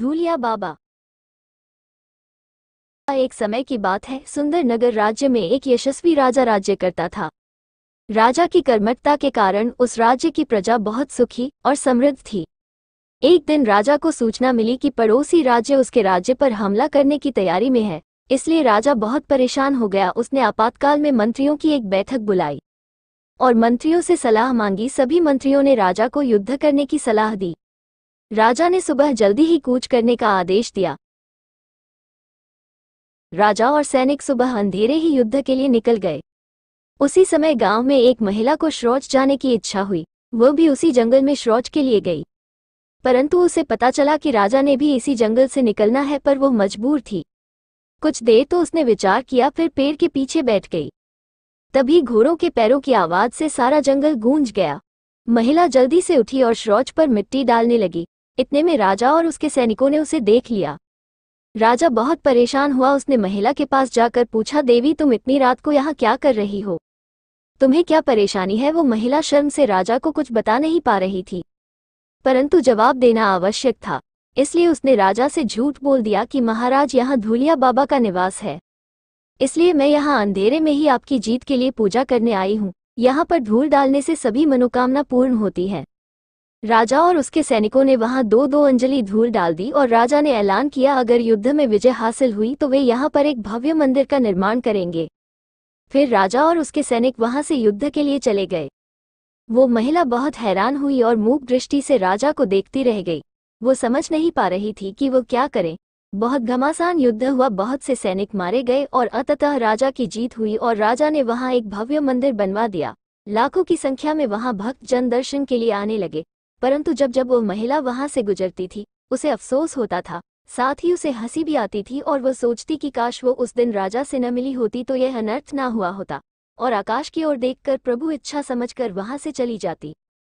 भूलिया बाबा एक समय की बात है सुंदर नगर राज्य में एक यशस्वी राजा राज्य करता था राजा की कर्मठता के कारण उस राज्य की प्रजा बहुत सुखी और समृद्ध थी एक दिन राजा को सूचना मिली कि पड़ोसी राज्य उसके राज्य पर हमला करने की तैयारी में है इसलिए राजा बहुत परेशान हो गया उसने आपातकाल में मंत्रियों की एक बैठक बुलाई और मंत्रियों से सलाह मांगी सभी मंत्रियों ने राजा को युद्ध करने की सलाह दी राजा ने सुबह जल्दी ही कूच करने का आदेश दिया राजा और सैनिक सुबह अंधेरे ही युद्ध के लिए निकल गए उसी समय गांव में एक महिला को श्रौच जाने की इच्छा हुई वह भी उसी जंगल में श्रौच के लिए गई परंतु उसे पता चला कि राजा ने भी इसी जंगल से निकलना है पर वो मजबूर थी कुछ देर तो उसने विचार किया फिर पेड़ के पीछे बैठ गई तभी घोड़ों के पैरों की आवाज से सारा जंगल गूंज गया महिला जल्दी से उठी और श्रौच पर मिट्टी डालने लगी इतने में राजा और उसके सैनिकों ने उसे देख लिया राजा बहुत परेशान हुआ उसने महिला के पास जाकर पूछा देवी तुम इतनी रात को यहाँ क्या कर रही हो तुम्हें क्या परेशानी है वो महिला शर्म से राजा को कुछ बता नहीं पा रही थी परंतु जवाब देना आवश्यक था इसलिए उसने राजा से झूठ बोल दिया कि महाराज यहाँ धूलिया बाबा का निवास है इसलिए मैं यहाँ अंधेरे में ही आपकी जीत के लिए पूजा करने आई हूँ यहाँ पर धूल डालने से सभी मनोकामना पूर्ण होती है राजा और उसके सैनिकों ने वहां दो दो अंजलि धूल डाल दी और राजा ने ऐलान किया अगर युद्ध में विजय हासिल हुई तो वे यहाँ पर एक भव्य मंदिर का निर्माण करेंगे फिर राजा और उसके सैनिक वहां से युद्ध के लिए चले गए वो महिला बहुत हैरान हुई और मूक दृष्टि से राजा को देखती रह गई वो समझ नहीं पा रही थी कि वो क्या करें बहुत घमासान युद्ध हुआ बहुत से सैनिक मारे गए और अततः राजा की जीत हुई और राजा ने वहां एक भव्य मंदिर बनवा दिया लाखों की संख्या में वहां भक्त जन दर्शन के लिए आने लगे परंतु जब जब वो महिला वहां से गुजरती थी उसे अफसोस होता था साथ ही उसे हंसी भी आती थी और वह सोचती कि काश वो उस दिन राजा से न मिली होती तो यह अनर्थ ना हुआ होता और आकाश की ओर देखकर प्रभु इच्छा समझकर वहां से चली जाती